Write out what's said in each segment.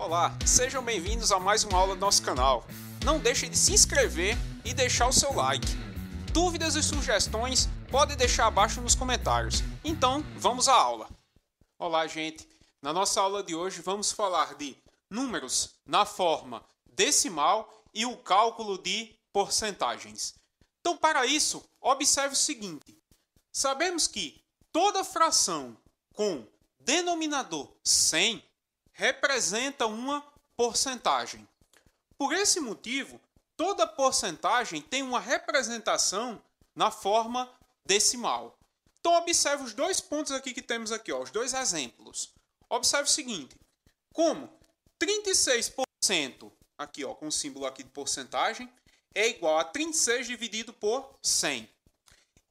Olá, sejam bem-vindos a mais uma aula do nosso canal. Não deixe de se inscrever e deixar o seu like. Dúvidas e sugestões podem deixar abaixo nos comentários. Então, vamos à aula. Olá, gente. Na nossa aula de hoje vamos falar de números na forma decimal e o cálculo de porcentagens. Então, para isso, observe o seguinte: sabemos que toda fração com denominador 100 representa uma porcentagem. Por esse motivo, toda porcentagem tem uma representação na forma decimal. Então observe os dois pontos aqui que temos aqui, ó, os dois exemplos. Observe o seguinte, como 36% aqui, ó, com o símbolo aqui de porcentagem, é igual a 36 dividido por 100.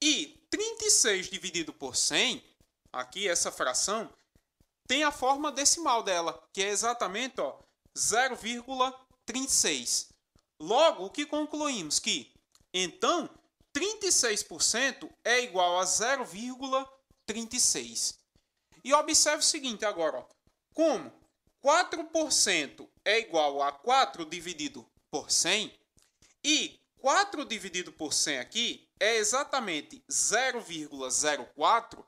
E 36 dividido por 100, aqui essa fração, tem a forma decimal dela, que é exatamente 0,36. Logo, o que concluímos? Que, então, 36% é igual a 0,36. E observe o seguinte agora, ó. como 4% é igual a 4 dividido por 100, e 4 dividido por 100 aqui é exatamente 0,04,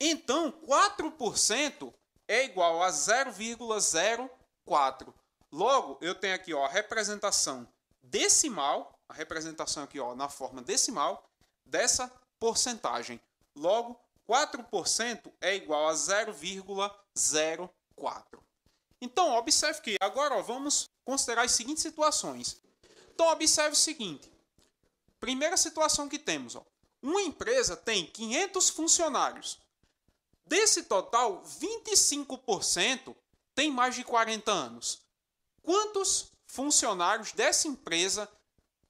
então 4% é igual a 0,04. Logo, eu tenho aqui ó, a representação decimal, a representação aqui ó, na forma decimal dessa porcentagem. Logo, 4% é igual a 0,04. Então, observe que agora ó, vamos considerar as seguintes situações. Então, observe o seguinte. Primeira situação que temos. Ó, uma empresa tem 500 funcionários Desse total, 25% tem mais de 40 anos. Quantos funcionários dessa empresa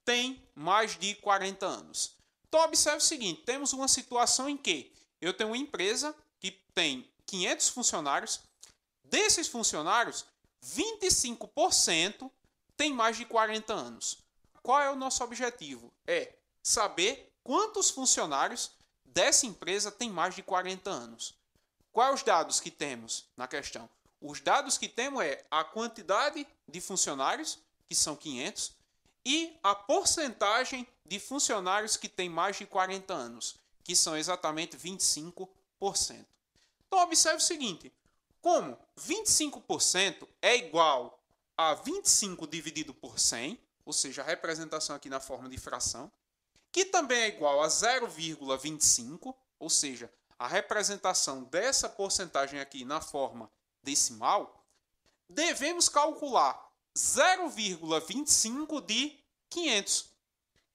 têm mais de 40 anos? Então, observe o seguinte: temos uma situação em que eu tenho uma empresa que tem 500 funcionários. Desses funcionários, 25% tem mais de 40 anos. Qual é o nosso objetivo? É saber quantos funcionários dessa empresa tem mais de 40 anos. Quais os dados que temos na questão? Os dados que temos é a quantidade de funcionários, que são 500, e a porcentagem de funcionários que têm mais de 40 anos, que são exatamente 25%. Então, observe o seguinte: como 25% é igual a 25 dividido por 100, ou seja, a representação aqui na forma de fração, que também é igual a 0,25, ou seja, a representação dessa porcentagem aqui na forma decimal, devemos calcular 0,25 de 500,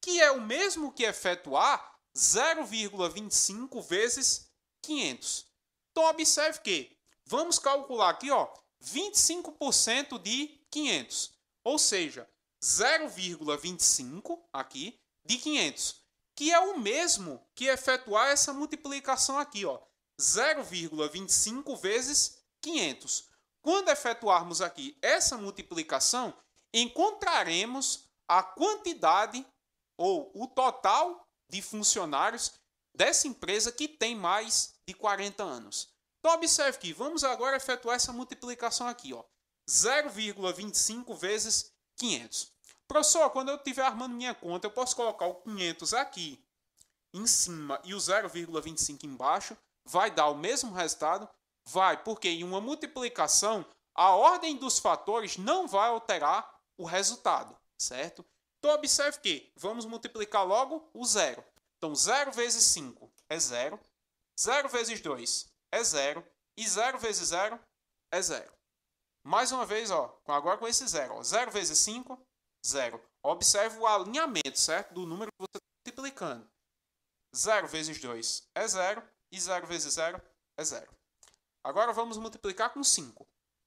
que é o mesmo que efetuar 0,25 vezes 500. Então, observe que vamos calcular aqui ó, 25% de 500, ou seja, 0,25 aqui de 500 que é o mesmo que efetuar essa multiplicação aqui, ó, 0,25 vezes 500. Quando efetuarmos aqui essa multiplicação, encontraremos a quantidade ou o total de funcionários dessa empresa que tem mais de 40 anos. Então observe que vamos agora efetuar essa multiplicação aqui, ó, 0,25 vezes 500. Professor, quando eu estiver armando minha conta, eu posso colocar o 500 aqui em cima e o 0,25 embaixo, vai dar o mesmo resultado? Vai, porque em uma multiplicação, a ordem dos fatores não vai alterar o resultado, certo? Então, observe que vamos multiplicar logo o zero. Então, 0 vezes 5 é zero, 0 vezes 2 é zero e 0 vezes 0 é zero. Mais uma vez, ó, agora com esse zero. Ó, 0 vezes 5 Zero. Observe o alinhamento, certo? Do número que você está multiplicando. 0 vezes 2 é 0, e 0 vezes 0 é 0. Agora vamos multiplicar com 5.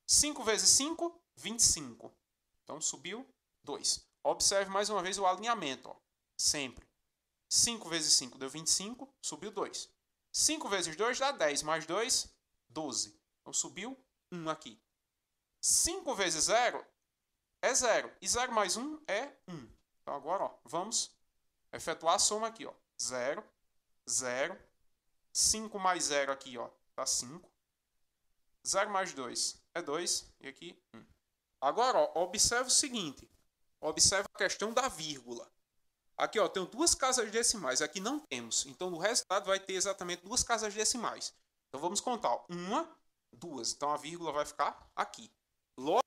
5 vezes 5, 25. Então subiu 2. Observe mais uma vez o alinhamento, ó. sempre. 5 vezes 5 deu 25, subiu 2. 5 vezes 2 dá 10, mais 2, 12. Então subiu 1 aqui. 5 vezes 0 é zero. E zero mais um é um. Então agora ó, vamos efetuar a soma aqui. Ó. zero zero 5 mais 0 aqui ó, tá 5. 0 mais 2 é 2 e aqui 1. Um. Agora ó, observe o seguinte. Observe a questão da vírgula. Aqui ó, tenho duas casas decimais, aqui não temos. Então no resultado vai ter exatamente duas casas decimais. Então vamos contar ó, uma, duas. Então a vírgula vai ficar aqui. Logo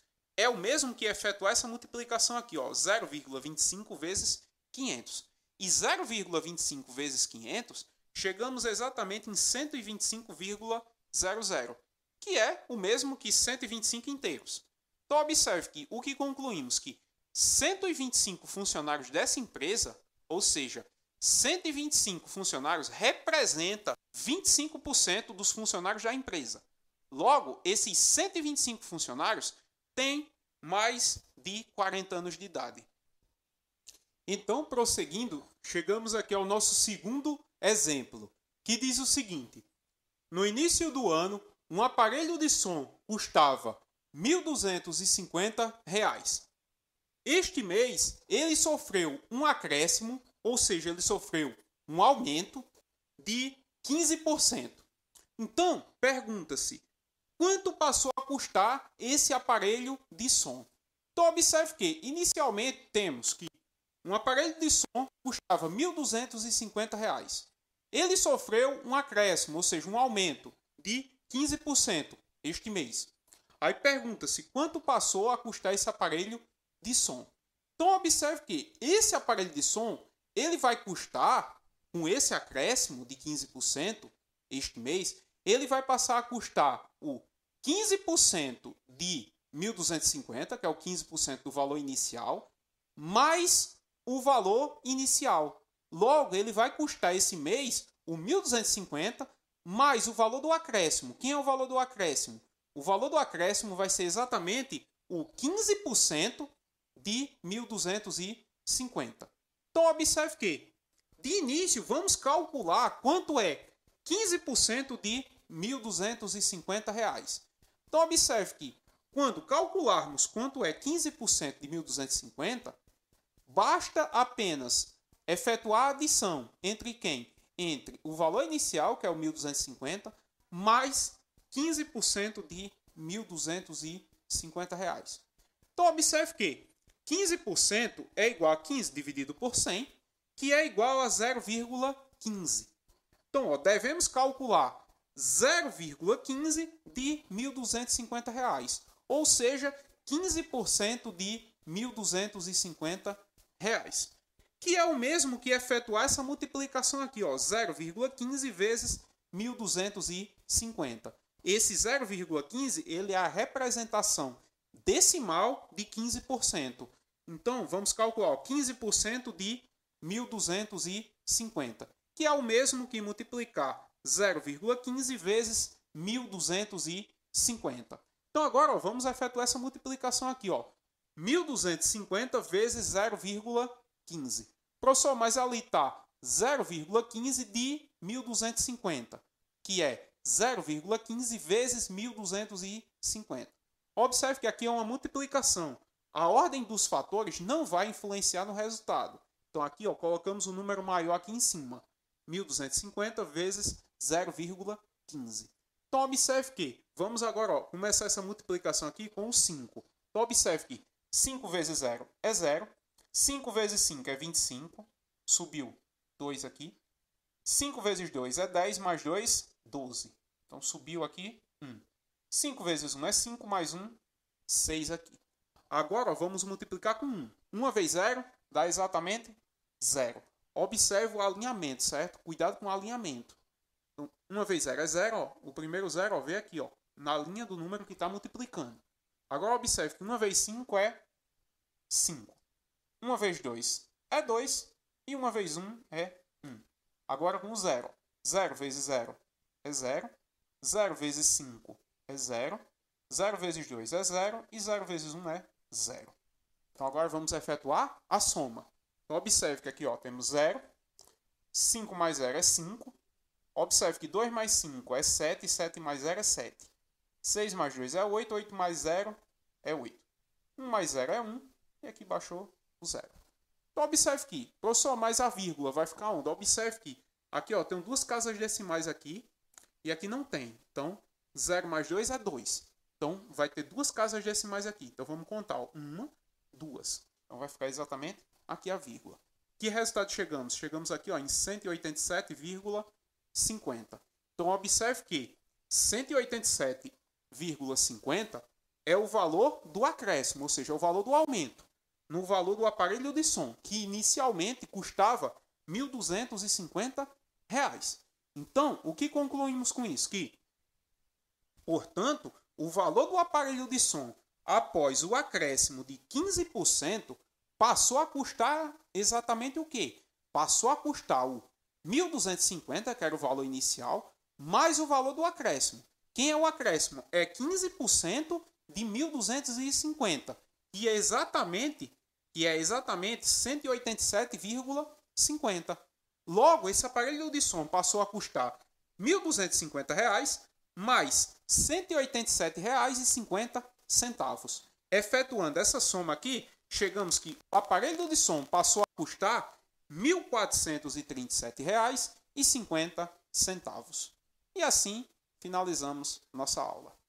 é o mesmo que efetuar essa multiplicação aqui, ó, 0,25 vezes 500. E 0,25 vezes 500, chegamos exatamente em 125,00, que é o mesmo que 125 inteiros. Então observe que o que concluímos que 125 funcionários dessa empresa, ou seja, 125 funcionários representa 25% dos funcionários da empresa. Logo, esses 125 funcionários tem mais de 40 anos de idade. Então, prosseguindo, chegamos aqui ao nosso segundo exemplo, que diz o seguinte: No início do ano, um aparelho de som custava R$ 1.250. Este mês, ele sofreu um acréscimo, ou seja, ele sofreu um aumento de 15%. Então, pergunta-se: Quanto passou a custar esse aparelho de som? Então, observe que, inicialmente, temos que um aparelho de som custava R$ 1.250. Ele sofreu um acréscimo, ou seja, um aumento de 15% este mês. Aí pergunta-se quanto passou a custar esse aparelho de som. Então observe que esse aparelho de som, ele vai custar com esse acréscimo de 15% este mês, ele vai passar a custar o 15% de 1.250, que é o 15% do valor inicial, mais o valor inicial. Logo, ele vai custar esse mês o 1.250 mais o valor do acréscimo. Quem é o valor do acréscimo? O valor do acréscimo vai ser exatamente o 15% de 1.250. Então, observe que, de início, vamos calcular quanto é 15% de R$ 1.250. Então, observe que quando calcularmos quanto é 15% de 1250, basta apenas efetuar a adição entre quem? Entre o valor inicial, que é o 1250, mais 15% de 1250 reais. Então, observe que 15% é igual a 15 dividido por 100, que é igual a 0,15. Então, ó, devemos calcular 0,15 de R$ 1.250, ou seja, 15% de R$ 1.250, que é o mesmo que efetuar essa multiplicação aqui, ó, 0,15 vezes 1.250. Esse 0,15 ele é a representação decimal de 15%. Então, vamos calcular ó, 15% de 1.250, que é o mesmo que multiplicar 0,15 vezes 1.250. Então agora ó, vamos efetuar essa multiplicação aqui. Ó. 1.250 vezes 0,15. Professor, mas ali está 0,15 de 1.250, que é 0,15 vezes 1.250. Observe que aqui é uma multiplicação. A ordem dos fatores não vai influenciar no resultado. Então aqui ó, colocamos o um número maior aqui em cima. 1.250 vezes 0,15. Então observe que, vamos agora ó, começar essa multiplicação aqui com 5. Então observe que 5 vezes 0 é 0, 5 vezes 5 é 25, subiu 2 aqui. 5 vezes 2 é 10, mais 2, 12. Então subiu aqui 1. 5 vezes 1 é 5, mais 1, 6 aqui. Agora ó, vamos multiplicar com 1. 1 vezes 0 dá exatamente 0. Observe o alinhamento, certo? Cuidado com o alinhamento. Então, uma vez zero é zero, ó, o primeiro zero vem aqui, ó, na linha do número que está multiplicando. Agora observe que uma vez 5 é 5. Uma vez 2 é 2. E uma vez 1 um é 1. Um. Agora com 0. 0 vezes 0 é 0. 0 vezes 5 é 0. 0 vezes 2 é 0. E 0 vezes 1 um é 0. Então agora vamos efetuar a soma. Então observe que aqui ó, temos 0. 5 mais 0 é 5. Observe que 2 mais 5 é 7, 7 mais 0 é 7. 6 mais 2 é 8, 8 mais 0 é 8. 1 mais 0 é 1, e aqui baixou o 0. Então, observe que, professor, mais a vírgula vai ficar onde? Observe que aqui ó, tem duas casas decimais aqui, e aqui não tem. Então, 0 mais 2 é 2. Então, vai ter duas casas decimais aqui. Então, vamos contar. Ó, uma, duas. Então, vai ficar exatamente aqui a vírgula. Que resultado chegamos? Chegamos aqui ó, em 187,5 50. Então observe que 187,50 é o valor do acréscimo, ou seja, é o valor do aumento no valor do aparelho de som, que inicialmente custava R$ 1.250. Então, o que concluímos com isso? Que, portanto, o valor do aparelho de som após o acréscimo de 15% passou a custar exatamente o quê? Passou a custar o 1.250, que era o valor inicial, mais o valor do acréscimo. Quem é o acréscimo? É 15% de 1.250, que é exatamente que é exatamente 187,50. Logo, esse aparelho de som passou a custar R$ 1.250 mais R$ 187,50. Efetuando essa soma aqui, chegamos que o aparelho de som passou a custar R$ 1.437,50. E assim finalizamos nossa aula.